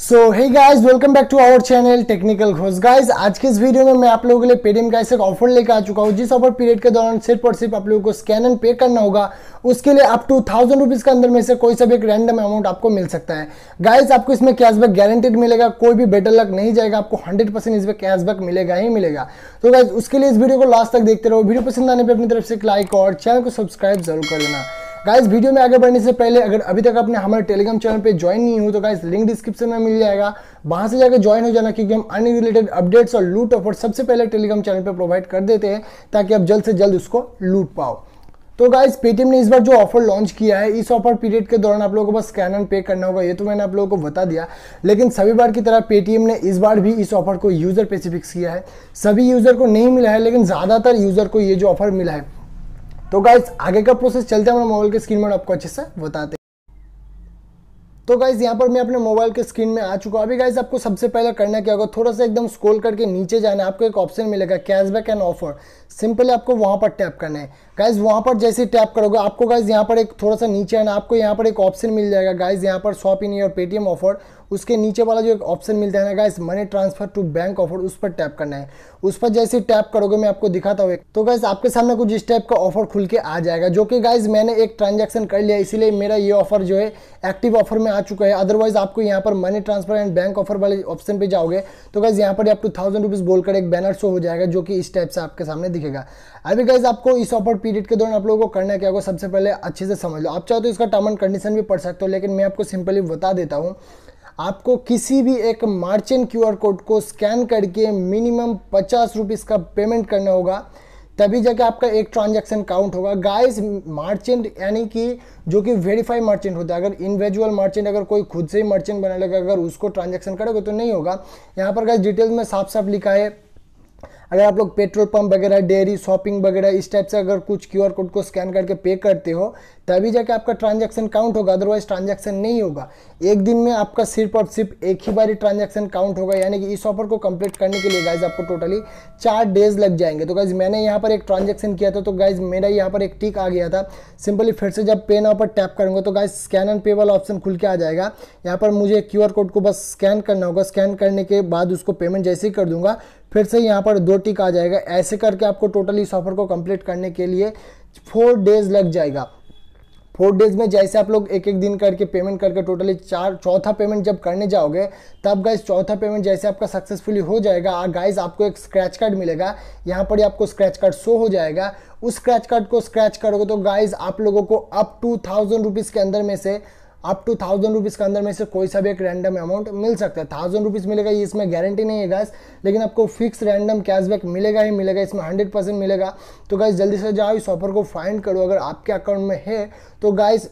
so hey guys welcome back to our channel Technical Ghosh guys आज के इस video में मैं आप लोगों के लिए पेटीएम का एक ऑफर लेकर आ चुका हूँ जिस ऑफर पीरियड के दौरान सिर्फ और सिर्फ आप लोगों को स्कैन एंड पे करना होगा उसके लिए अप टू थाउजेंड रुपीज़ के अंदर में से कोई सा भी एक रैंडम अमाउंट आपको मिल सकता है गाइज आपको इसमें कैशबैक गारंटेड मिलेगा कोई भी बेटर लक नहीं जाएगा आपको हंड्रेड परसेंट इसमें कैशबैक मिलेगा ही मिलेगा तो गाइज उसके लिए इस वीडियो को लास्ट तक देखते रहो वीडियो पसंद आने पर अपनी तरफ से एक लाइक और चैनल को सब्सक्राइब जरूर कर लेना गाइस वीडियो में आगे बढ़ने से पहले अगर अभी तक आपने हमारे टेलीग्राम चैनल पे ज्वाइन नहीं हो तो गाइस लिंक डिस्क्रिप्शन में मिल जाएगा वहां से जाकर ज्वाइन हो जाना क्योंकि हम अन्य रिलेटेड अपडेट्स और लूट ऑफर सबसे पहले टेलीग्राम चैनल पर प्रोवाइड कर देते हैं ताकि आप जल्द से जल्द उसको लूट पाओ तो गाइज पेटीएम ने इस बार जो ऑफर लॉन्च किया है इस ऑफर पीरियड के दौरान आप लोगों को बस स्कैन एंड पे करना होगा ये तो मैंने आप लोगों को बता दिया लेकिन सभी बार की तरह पेटीएम ने इस बार भी इस ऑफर को यूज़र पेसिफिक्स किया है सभी यूज़र को नहीं मिला है लेकिन ज़्यादातर यूज़र को ये जो ऑफर मिला है तो गाइज आगे का प्रोसेस चलते हैं मोबाइल के स्क्रीन में आपको अच्छे से बताते तो गाइज यहाँ पर मैं अपने मोबाइल के स्क्रीन में आ चुका अभी गाइज आपको सबसे पहले करना क्या होगा थोड़ा सा एकदम स्क्रॉल करके नीचे जाना है आपको एक ऑप्शन मिलेगा कैशबैक एंड ऑफर सिंपली आपको वहाँ पर टैप करना है गाइज वहाँ पर जैसे टैप करोगे आपको गाइज यहाँ पर एक थोड़ा सा नीचे आना ना आपको यहाँ पर एक ऑप्शन मिल जाएगा गाइज यहाँ पर शॉप इन और पेटीएम ऑफर उसके नीचे वाला जो एक ऑप्शन मिलता है ना guys money transfer to bank offer उस पर टैप करना है उस पर जैसे टैप करोगे मैं आपको दिखाता हूँ तो गाइस आपके सामने कुछ इस टाइप का ऑफर खुल के आ जाएगा जो कि गाइज मैंने एक ट्रांजेक्शन कर लिया इसीलिए मेरा ये ऑफर जो है एक्टिव ऑफर में आ चुका है अदरवाइज आपको यहाँ पर money transfer and bank offer वाले ऑप्शन पर जाओगे तो गाइज यहाँ पर आप टू थाउजेंड रुपीज़ बोलकर एक बैनर शो हो जाएगा जो कि इस टाइप से आपके सामने दिखेगा अभी गाइज आपको इस ऑफर पीरियड के दौरान आप लोगों को करना है क्या होगा सबसे पहले अच्छे से समझ लो आप चाहो तो इसका टर्म एंड कंडीशन भी पढ़ सकते हो लेकिन मैं आपको सिंपली बता देता हूँ आपको किसी भी एक मार्चेंट क्यूआर कोड को स्कैन करके मिनिमम पचास रुपीस का पेमेंट करना होगा तभी जाके आपका एक ट्रांजैक्शन काउंट होगा गाइस मर्चेंट यानी कि जो कि वेरीफाई मर्चेंट होता है अगर इंडिविजुअल मर्चेंट अगर कोई खुद से ही मर्चेंट बना लेगा अगर उसको ट्रांजैक्शन करोगे तो नहीं होगा यहाँ पर गाइस डिटेल्स में साफ साफ लिखा है अगर आप लोग पेट्रोल पंप वगैरह डेयरी शॉपिंग वगैरह इस टाइप से अगर कुछ क्यूआर कोड को स्कैन करके पे करते हो तभी जाके आपका ट्रांजैक्शन काउंट होगा अदरवाइज ट्रांजैक्शन नहीं होगा एक दिन में आपका सिर्फ और सिर्फ एक ही बार ट्रांजैक्शन काउंट होगा यानी कि इस ऑफर को कंप्लीट करने के लिए गाइज आपको टोटली चार डेज लग जाएंगे तो गाइज मैंने यहाँ पर एक ट्रांजेक्शन किया था तो गाइज मेरा यहाँ पर एक टिक आ गया था सिंपली फिर से जब पे ना पर टैप करूंगा तो गाइज स्कैन एंड पे वाला ऑप्शन खुल के आ जाएगा यहाँ पर मुझे क्यू कोड को बस स्कैन करना होगा स्कैन करने के बाद उसको पेमेंट जैसे ही कर दूंगा फिर से यहाँ पर दो टिक आ जाएगा ऐसे करके आपको टोटल इस ऑफर को कंप्लीट करने के लिए फोर डेज लग जाएगा फोर डेज में जैसे आप लोग एक एक दिन करके पेमेंट करके टोटली चार चौथा पेमेंट जब करने जाओगे तब गाइज चौथा पेमेंट जैसे आपका सक्सेसफुली हो जाएगा और गाइज आपको एक स्क्रैच कार्ड मिलेगा यहाँ पर ही आपको स्क्रैच कार्ड शो हो जाएगा उस स्क्रैच कार्ड को स्क्रैच करोगे तो गाइज आप लोगों को अप टू थाउजेंड रुपीज़ के अंदर में से अप टू थाउजेंड रुपीज़ के अंदर में से कोई सा भी एक रैंडम अमाउंट मिल सकता है थाउजेंड रुपीज़ मिलेगा ये इसमें गारंटी नहीं है गैस लेकिन आपको फिक्स रैंडम कैशबैक मिलेगा ही मिलेगा इसमें हंड्रेड परसेंट मिलेगा तो गैस जल्दी से जाओ इस ऑफर को फाइंड करो अगर आपके अकाउंट में है तो गैस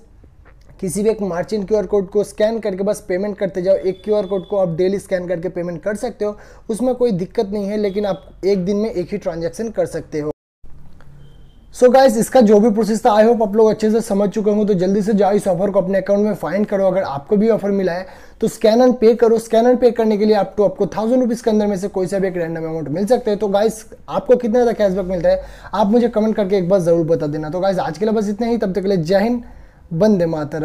किसी भी एक मार्चेंट क्यू कोड को स्कैन करके बस पेमेंट करते जाओ एक क्यू कोड को आप डेली स्कैन करके पेमेंट कर सकते हो उसमें कोई दिक्कत नहीं है लेकिन आप एक दिन में एक ही ट्रांजेक्शन कर सकते हो सो so गाइज इसका जो भी प्रोसेस था आई होप आप लोग अच्छे से समझ चुके होंगे तो जल्दी से जाओ इस ऑफर को अपने अकाउंट में फाइंड करो अगर आपको भी ऑफर मिला है तो स्कैन एंड पे करो स्कैन एंड पे करने के लिए आपको आपको थाउजेंड रुपीज़ के अंदर में से कोई सा भी एक रैंडम अमाउंट मिल सकता है तो गाइज आपको कितना ज़्यादा कैशबैक मिलता है आप मुझे कमेंट करके एक बार ज़रूर बता देना तो गाइज आज के लिए बस इतना ही तब तक के लिए जय हिंद बंदे मातर